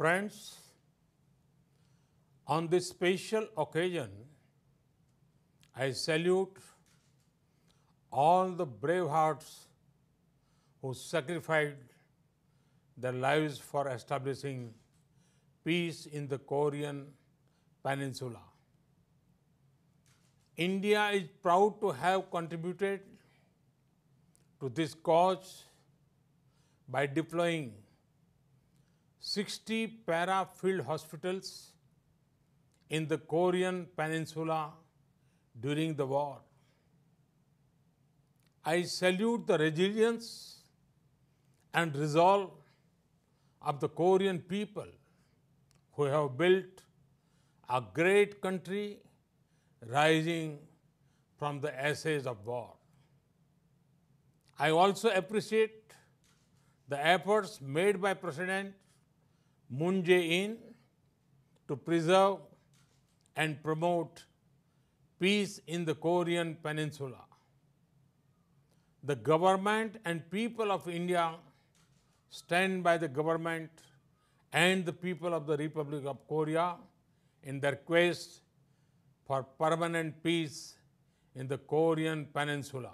Friends, on this special occasion, I salute all the brave hearts who sacrificed their lives for establishing peace in the Korean peninsula. India is proud to have contributed to this cause by deploying 60 para field hospitals in the Korean Peninsula during the war. I salute the resilience and resolve of the Korean people who have built a great country rising from the ashes of war. I also appreciate the efforts made by President Moon Jae-in to preserve and promote peace in the Korean peninsula. The government and people of India stand by the government and the people of the Republic of Korea in their quest for permanent peace in the Korean peninsula.